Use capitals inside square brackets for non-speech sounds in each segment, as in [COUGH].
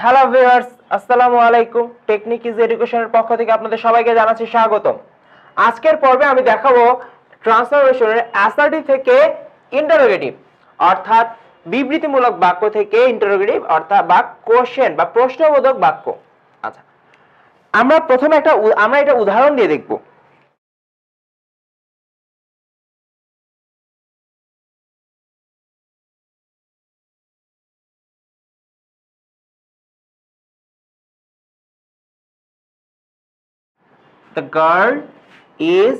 Hello viewers আসসালামু আলাইকুম technique is এডুকেশনের পক্ষ থেকে আপনাদের সবাইকে জানাচ্ছি স্বাগতম আজকের পর্বে আমি দেখাবো ট্রান্সফরমেশনের অ্যাসার্টিভ থেকে ইন্টারোগেটিভ অর্থাৎ বিবৃতিমূলক বাক্য থেকে ইন্টারোগেটিভ অর্থাৎ বা কোশ্চেন বা প্রশ্নবোধক বাক্য আচ্ছা আমরা প্রথমে একটা আমরা এটা উদাহরণ দিয়ে দেখবো the girl is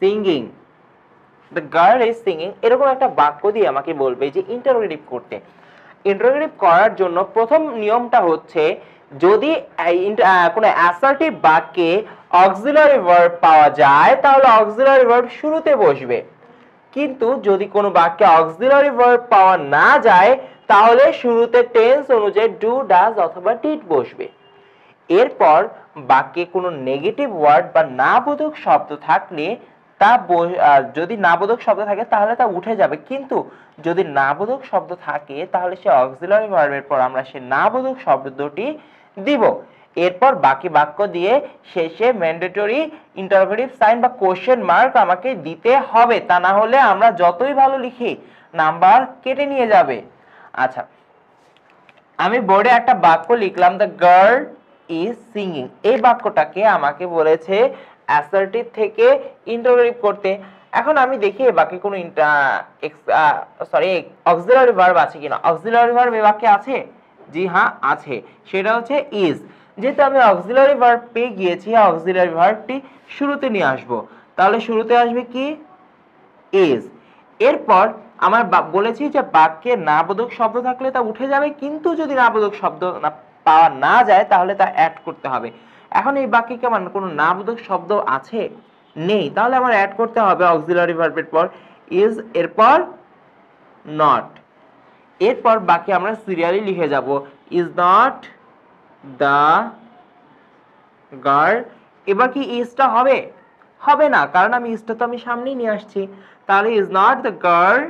singing the girl is singing এরকম একটা বাক্য দিয়ে আমাকে বলবে যে ইন্টারোগেটিভ করতে ইন্টারোগেটিভ করার জন্য প্রথম নিয়মটা হচ্ছে যদি কোনো অ্যাসার্টিভ বাক্যে অক্সিলারি ভার্ব পাওয়া যায় তাহলে অক্সিলারি ভার্ব শুরুতে বসবে কিন্তু যদি কোনো বাক্যে অক্সিলারি ভার্ব পাওয়া না যায় তাহলে শুরুতে টেন্স অনুযায়ী ডু ডাজ অথবা ডিড বসবে এরপর বাক্যে কোনো নেগেটিভ ওয়ার্ড বা না বোধক শব্দ থাকলে তা যদি না বোধক শব্দ থাকে তাহলে তা উঠে যাবে কিন্তু যদি না বোধক শব্দ থাকে তাহলে সে অক্সিলারি ভার্বের পর আমরা সে না বোধক শব্দটি দিব এরপর বাকি বাক্য দিয়ে শেষে ম্যান্ডেটরি ইন্টারভেটিভ সাইন বা কোশ্চেন মার্ক আমাকে দিতে হবে তা না হলে আমরা যতই ভালো লিখি নাম্বার কেটে নিয়ে যাবে আচ্ছা আমি বোর্ডে একটা বাক্য লিখলাম দ্য গার্ল ইজ সিঙ্গিং এই বাক্যটাকে আমাকে বলেছে অ্যাসার্টিভ থেকে ইন্টারোগেটিভ করতে এখন আমি দেখি এ বাক্যে কোনো সরি অক্সিলারি ভার্ব আছে কিনা অক্সিলারি ভার্ব এ বাক্যে আছে জি হ্যাঁ আছে সেটা হচ্ছে ইজ যেহেতু আমি অক্সিলারি ভার্ব পেয়ে গিয়েছি অক্সিলারি ভার্বটি শুরুতে নিয়ে আসব তাহলে শুরুতে আসবে কি ইজ এরপর আমার বলেছি যে বাক্যে নাবোধক শব্দ থাকলে তা উঠে যাবে কিন্তু যদি নাবোধক শব্দ না পাওয়া না যায় তাহলে তা অ্যাড করতে হবে এখন এই বাক্যে কেমন কোনো নাবোধক শব্দ আছে নেই তাহলে আমার অ্যাড করতে হবে অক্সিলারি ভার্বের পর ইজ এরপর নট এরপর বাকি আমরা সিরিয়ালি লিখে যাব ইজ নট দ্য গার্ল এবার কি ইজটা হবে হবে না কারণ আমি ইজটা তো আমি সামনেই নিয়ে আসছি তাহলে is not the girl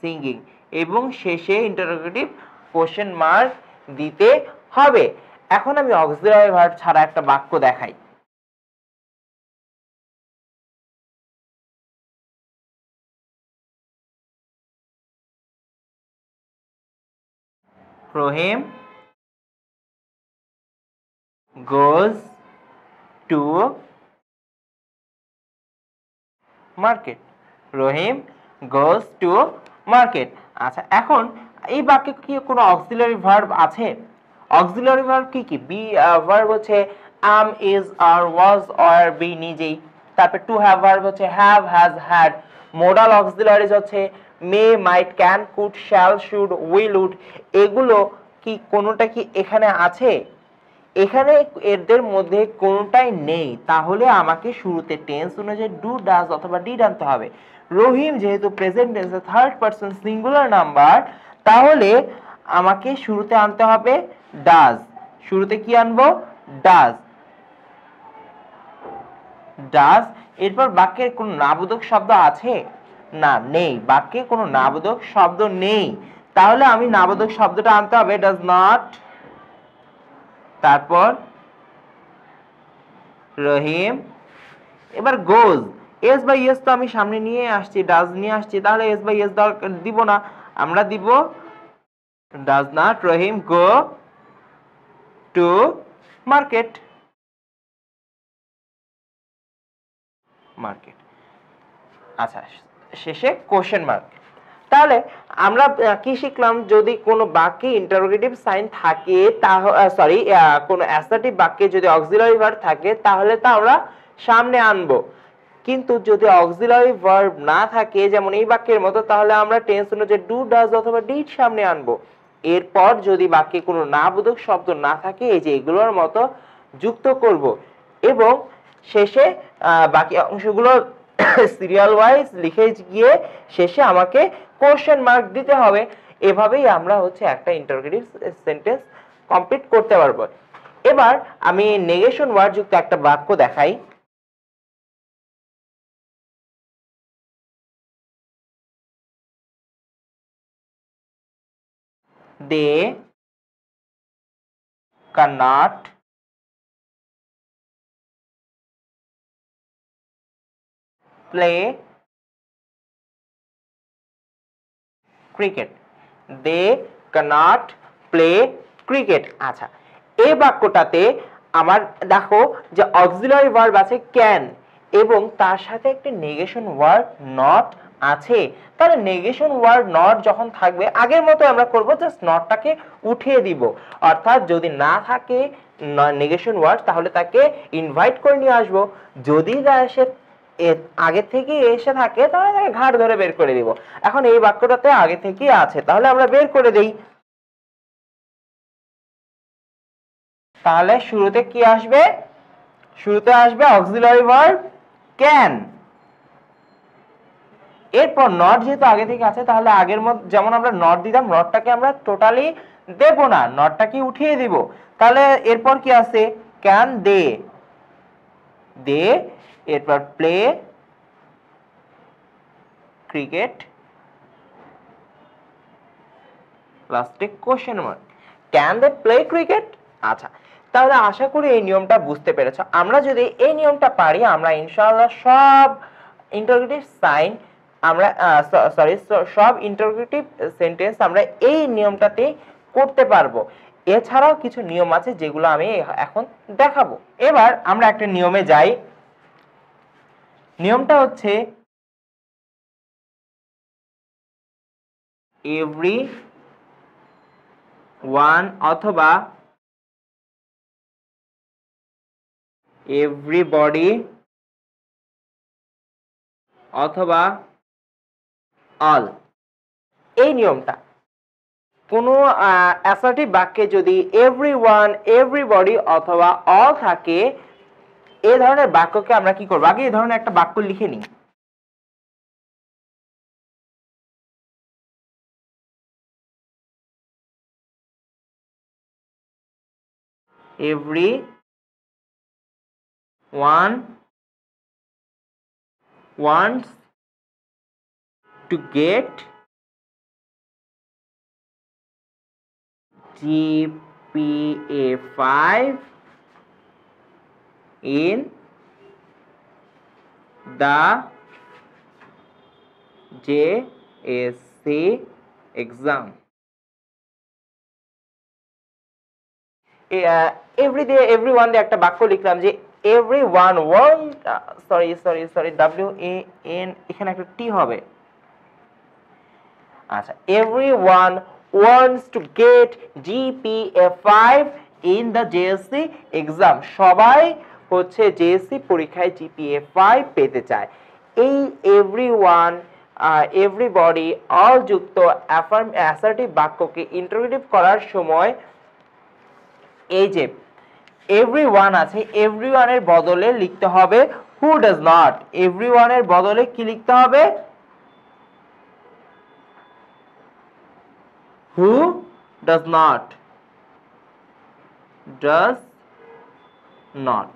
singing এবং শেষে ইন্টারোগেটিভ কোশ্চেন মার্ক দিতে হবে এখন আমি অক্সিলারি ভার্ব ছাড়া একটা বাক্য দেখাই Rahim goes to market Rahim goes to market আচ্ছা এখন এই বাক্যে কি কোনো অক্সিলারি ভার্ব আছে অক্সিলারি ভার্ব কি কি বি ভার্ব হচ্ছে am is are was or be নিজেই তারপর টু হ্যাভ ভার্ব হচ্ছে have has had modal auxiliaries হচ্ছে may might can could shall should will would এগুলো কি কোনোটা কি এখানে আছে এখানে এদের মধ্যে কোনোটাই নেই তাহলে আমাকে শুরুতে টেন্স অনুযায়ী ডু ডাজ অথবা ডিড আনতে হবে রহিম যেহেতু প্রেজেন্ট টেন্সে থার্ড পারসন সিঙ্গুলার নাম্বার তাহলে আমাকে শুরুতে আনতে হবে ডাজ শুরুতে কি আনবো ডাজ ডাজ এরপর বাক্যের কোনো নাবোধক শব্দ আছে না নেই বাক্যে কোনো নাবোধক শব্দ নেই তাহলে আমি নাবোধক শব্দটা আনতে হবে ডাজ নট তারপর রহিম এবার গোজ এস বাই এস তো আমি সামনে নিয়ে আসছি ডাজ নিয়ে আসছি তাহলে এস বাই এস দিব না আমরা দিব does not Rahim go to market market আচ্ছা শেষে কোশ্চেন মার্ক তাহলে আমরা কি শিখলাম যদি কোনো বাক্যে ইন্টারোগেটিভ সাইন থাকে সরি কোনো অ্যাসার্টিভ বাক্যে যদি অক্সিলারি ভার্ব থাকে তাহলে তা আমরা সামনে আনবো কিন্তু যদি অক্সিলারি ভার্ব না থাকে যেমন এই বাক্যের মতো তাহলে আমরা টেন্স অনুযায়ী ডু ডাজ অথবা ডিড সামনে আনবো এরপর যদি বাক্যে কোনো না বোধক শব্দ না থাকে এই যে এগুলোর মতো যুক্ত করব এবং শেষে বাকি অংশগুলো সিরিয়াল [COUGHS] ওয়াইজ লিখে গিয়ে শেষে আমাকে কোশ্চেন মার্ক দিতে হবে এভাবেই আমরা হচ্ছে একটা ইন্টারগ্রেটিভ সেন্টেন্স কমপ্লিট করতে পারবো এবার আমি নেগেশন ওয়ার্ড যুক্ত একটা বাক্য দেখাই they cannot play cricket they cannot play cricket আচ্ছা এই বাক্যটাতে আমার দেখো যে অক্সিলারি ভার্ব আছে ক্যান এবং তার সাথে একটা নেগেশন ওয়ার্ড নট আছে তাহলে নেগেশন ওয়ার্ড নট যখন থাকবে আগের মতো আমরা করব জাস্ট নটটাকে উঠিয়ে দিব অর্থাৎ যদি না থাকে নেগেশন ওয়ার্ড তাহলে তাকে ইনভাইট করে নিয়ে আসবো যদি সে আগে থেকে এসে থাকে তাহলে তাকে ঘাট ধরে বের করে দিব এখন এই বাক্যটাতে আগে থেকেই আছে তাহলে আমরা বের করে দেই তাহলে শুরুতে কি আসবে শুরুতে আসবে অক্সিলারি ওয়ার্ড ক্যান এরপর নট যেহেতু আগে থেকে আছে তাহলে আগের মধ্যে যেমন আমরা নট দিতাম নটটাকে আমরা টোটালি দেব না নটটাকে উঠিয়ে দিব তাহলে এরপর কি আছে ক্যান দে দে এরপর play cricket plastic question mark can they play cricket আচ্ছা তাহলে আশা করি এই নিয়মটা বুঝতে পেরেছ আমরা যদি এই নিয়মটা পারি আমরা ইনশাআল্লাহ সব ইন্টারগ্রেটিভ সাইন আমরা সরি সব ইন্টারগ্রেটিভ সেন্টেন্স আমরা এই নিয়মটাতে করতে পারবো এছাড়াও কিছু নিয়ম আছে যেগুলো আমি এখন দেখাবো এবার আমরা একটা নিয়মে যাই নিয়মটা হচ্ছে এভরি ওয়ান অথবা এভরিবডি অথবা অল এই নিয়মটা কোনো অ্যাসার্টিভ বাক্যে যদি এভরি ওয়ান এভরিবডি অথবা অল থাকে এ ধরনের বাক্যকে আমরা কি করবো আগে এই ধরনের একটা বাক্য লিখে নিই every one one to get GPA5 in the JSC exam. Every day every one দিয়ে একটা বাক্য লিখলাম যে every one world sorry sorry sorry W A N এখানে একটা টি হবে আচ্ছা everyone wants to get GPA five in the JSC exam সবাই হচ্ছে জেএসসি পরীক্ষায় জিপিএ ফাইভ পেতে চায় এই এভরি ওয়ান এভরিবডি অলযুক্ত অ্যাফার্ম অ্যাসার্টিভ বাক্যকে ইন্টারোগেটিভ করার সময় এই যে এভরি ওয়ান আছে এভরি ওয়ানের বদলে লিখতে হবে হু ডাজ নট এভরি ওয়ানের বদলে কি লিখতে হবে who does not does not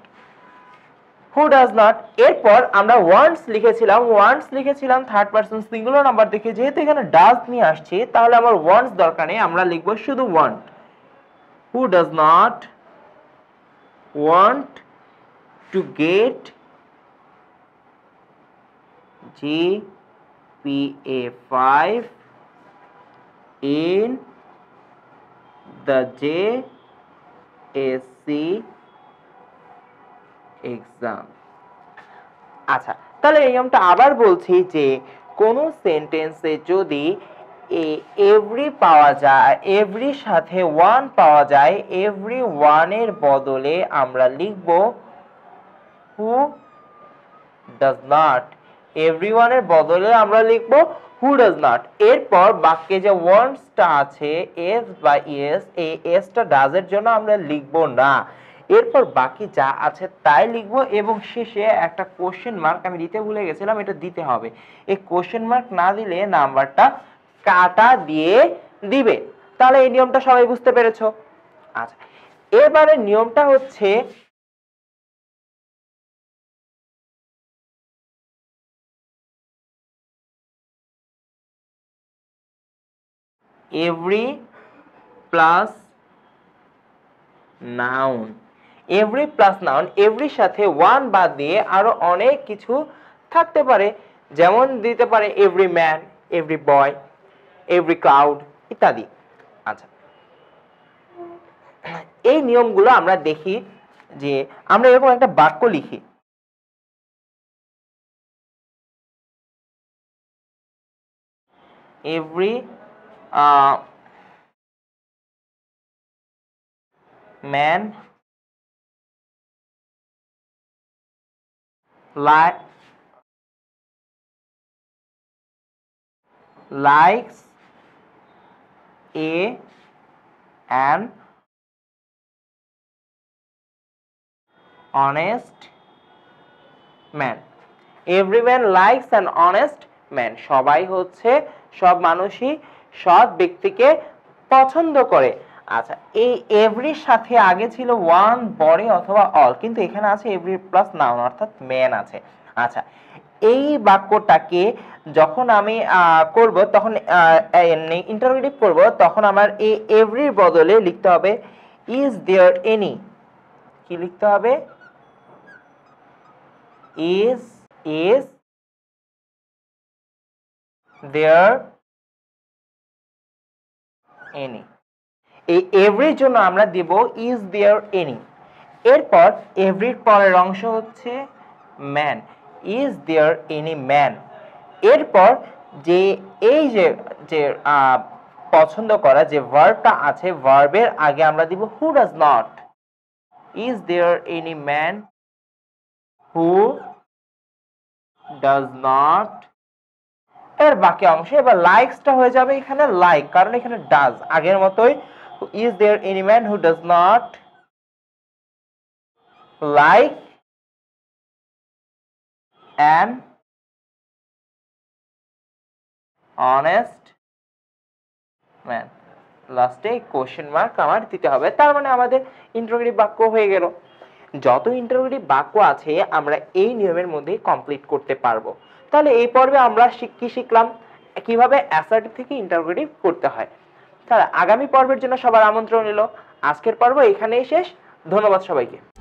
who does not এরপর আমরা ওয়ান্স লিখেছিলাম ওয়ান্স লিখেছিলাম থার্ড পার্সন সিঙ্গুলার নাম্বার দেখে যেহেতু এখানে ডাজ নিয়ে আসছে তাহলে আমার ওয়ান্স দরকার নেই আমরা লিখবো শুধু want who does not want to get G P A five in the JSC exam. আচ্ছা তাহলে এই নিয়মটা আবার বলছি যে কোনো সেন্টেন্সে যদি এভরি পাওয়া যায় এভরি সাথে ওয়ান পাওয়া যায় এভরি ওয়ানের বদলে আমরা লিখব হু ডাজ নট এভরি ওয়ানের বদলে আমরা লিখব হু ডাজ নট এরপর বাক্যে যে ওয়ান্টসটা আছে এস বা ইয়েস এই এসটা ডাজের জন্য আমরা লিখব না এরপর বাকি যা আছে তাই লিখব এবং শেষে একটা কোশ্চেন মার্ক আমি দিতে ভুলে গেছিলাম এটা দিতে হবে এই কোশ্চেন মার্ক না দিলে নাম্বারটা কাটা দিয়ে দিবে তাহলে এই নিয়মটা সবাই বুঝতে পেরেছো আচ্ছা এবারে নিয়মটা হচ্ছে every plus noun every plus noun এভরির সাথে ওয়ান বাদ দিয়ে আরও অনেক কিছু থাকতে পারে যেমন দিতে পারে every man every boy every cloud ইত্যাদি আচ্ছা এই নিয়মগুলো আমরা দেখি যে আমরা এরকম একটা বাক্য লিখি every man like likes a an honest man everyone likes an honest man সবাই হচ্ছে সব মানুষই সৎ ব্যক্তিকে পছন্দ করে আচ্ছা এই এভরির সাথে আগে ছিল ওয়ান বডি অথবা অল কিন্তু এখানে আছে এভরি প্লাস নাউন অর্থাৎ ম্যান আছে আচ্ছা এই বাক্যটাকে যখন আমি করব তখন ইন্টারভিউটিভ মানে করব তখন আমার এই এভরির বদলে লিখতে হবে ইজ দেয়ার এনি কি লিখতে হবে ইজ ইজ দেয়ার এনি এই এভরির জন্য আমরা দিব ইজ দেয়ার এনি এরপর এভরির পরের অংশ হচ্ছে man is there any man এরপর যে এই যে যে পছন্দ করা যে ভার্বটা আছে ভার্বের আগে আমরা দিব who does not is there any man who does not এর বাকি অংশ এবার লাইকসটা হয়ে যাবে এখানে লাইক কারণ এখানে ডাজ আগের মতোই is there any man who does not like an honest man লাস্টে কোশ্চেন মার্ক আমার দিতে হবে তার মানে আমাদের ইন্টারোগেটিভ বাক্য হয়ে গেল যত ইন্টারোগেটিভ বাক্য আছে আমরা এই নিয়মের মধ্যে কমপ্লিট করতে পারবো তাহলে এই পর্বে আমরা কি শিখলাম কিভাবে অ্যাসার্ট থেকে ইন্টারগ্রেটিভ করতে হয় তাহলে আগামী পর্বের জন্য সবার আমন্ত্রণ এলো আজকের পর্ব এখানেই শেষ ধন্যবাদ সবাইকে